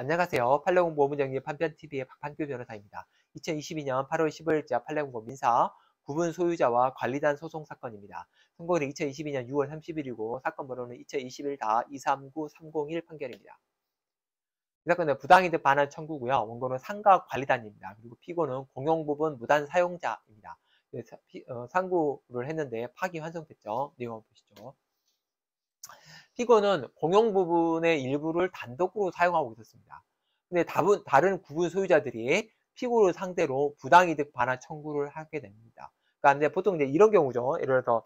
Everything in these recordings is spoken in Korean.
안녕하세요. 팔레공보 문정리 판편TV의 박판규 변호사입니다. 2022년 8월 15일자 팔레공보 민사 구분 소유자와 관리단 소송 사건입니다. 선고일은 2022년 6월 30일이고 사건 번호는 2021-239301 판결입니다. 이 사건은 부당이득 반환 청구고요. 원고는 상가 관리단입니다. 그리고 피고는 공용부분 무단 사용자입니다. 예, 어, 상고를 했는데 파기 환송됐죠. 내용 보시죠. 티거는 공용 부분의 일부를 단독으로 사용하고 있었습니다. 근데 다분, 다른 구분 소유자들이 피고를 상대로 부당이득 반환 청구를 하게 됩니다. 그러니까 이제 보통 이제 이런 경우죠. 예를 들어서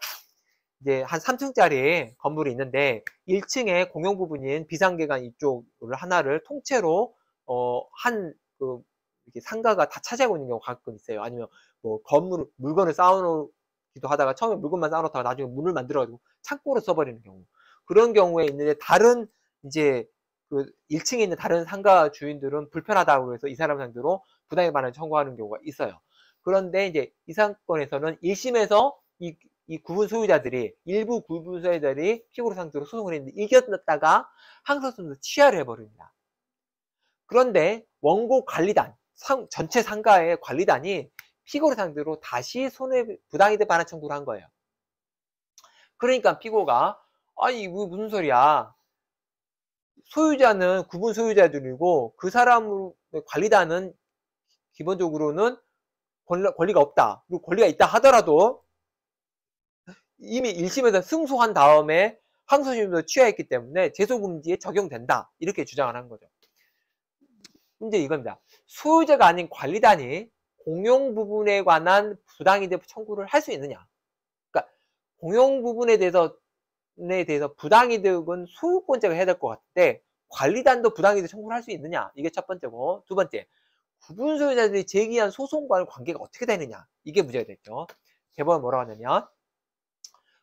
이제 한 3층짜리 건물이 있는데 1층에 공용 부분인 비상계관 이쪽을 하나를 통째로 어, 한 그 이렇게 상가가 다 차지하고 있는 경우가 가끔 있어요. 아니면 뭐 건물 물건을 쌓아놓기도 하다가 처음에 물건만 쌓아놓다가 나중에 문을 만들어가지고 창고로 써버리는 경우. 그런 경우에 있는데 다른 이제 그 1층에 있는 다른 상가 주인들은 불편하다고 해서 이 사람 상대로 부당해반환 청구하는 경우가 있어요. 그런데 이제 이 사건에서는 1심에서 이, 이 구분 소유자들이 일부 구분 소유자들이 피고를 상대로 소송을 했는데 이겼다가 항소심에서 취하를 해버립니다. 그런데 원고 관리단 상, 전체 상가의 관리단이 피고를 상대로 다시 손해 부당이득 반환 청구를 한 거예요. 그러니까 피고가 아니, 이거 무슨 소리야. 소유자는 구분 소유자들이고 그사람으 관리자는 기본적으로는 권리가 없다. 그리고 권리가 있다 하더라도 이미 1심에서 승소한 다음에 항소심에서 취하했기 때문에 재소금지에 적용된다. 이렇게 주장을 한 거죠. 이제 이겁니다. 소유자가 아닌 관리단이 공용 부분에 관한 부당이득 청구를 할 수 있느냐. 그러니까 공용 부분에 대해서 에 대해서 부당이득은 소유권자가 해야 될 것 같은데 관리단도 부당이득 청구를 할 수 있느냐 이게 첫 번째고 두 번째 구분 소유자들이 제기한 소송과는 관계가 어떻게 되느냐 이게 문제가 됐죠 대법원 뭐라고 하냐면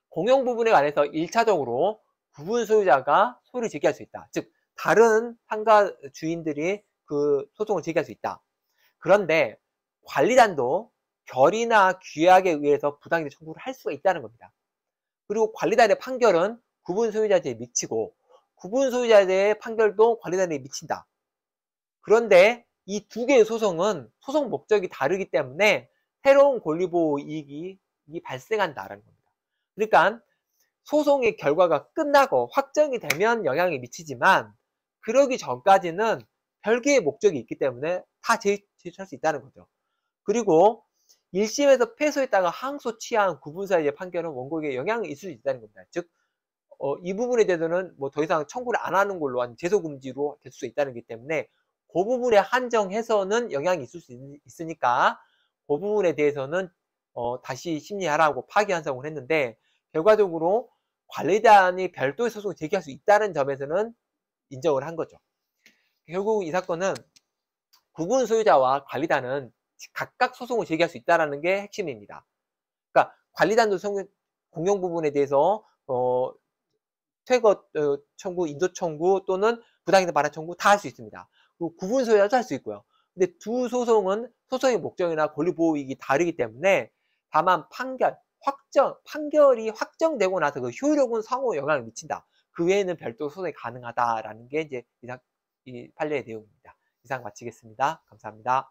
공용 부분에 관해서 1차적으로 구분 소유자가 소유를 제기할 수 있다 즉 다른 상가 주인들이 그 소송을 제기할 수 있다 그런데 관리단도 결의나 규약에 의해서 부당이득 청구를 할 수가 있다는 겁니다 그리고 관리단의 판결은 구분 소유자들에 미치고 구분 소유자의 판결도 관리단에 미친다. 그런데 이 두 개의 소송은 소송 목적이 다르기 때문에 새로운 권리보호 이익이 발생한다라는 겁니다. 그러니까 소송의 결과가 끝나고 확정이 되면 영향이 미치지만 그러기 전까지는 별개의 목적이 있기 때문에 다 제출할 수 있다는 거죠. 그리고 1심에서 패소했다가 항소 취한 구분사의 판결은 원고에게 영향이 있을 수 있다는 겁니다. 즉, 어, 이 부분에 대해서는 뭐 더 이상 청구를 안 하는 걸로 한재소금지로될 수 있다는 게 때문에 그 부분에 한정해서는 영향이 있을 수 있, 으니까그 부분에 대해서는 어, 다시 심리하라고 파기환송을 했는데 결과적으로 관리단이 별도의 소송을 제기할 수 있다는 점에서는 인정을 한 거죠. 결국 이 사건은 구분 소유자와 관리단은 각각 소송을 제기할 수있다는게 핵심입니다. 그러니까 관리단도 공용 부분에 대해서 어, 퇴거 어, 청구, 인도 청구 또는 부당이득 반환 청구 다 할 수 있습니다. 그리고 구분 소유자도 할 수 있고요. 근데 두 소송은 소송의 목적이나 권리 보호익이 다르기 때문에 다만 판결, 확정, 판결이 확정되고 나서 그 효력은 상호 영향을 미친다. 그 외에는 별도 소송이 가능하다라는 게 이제 이상 이 판례의 내용입니다. 이상 마치겠습니다. 감사합니다.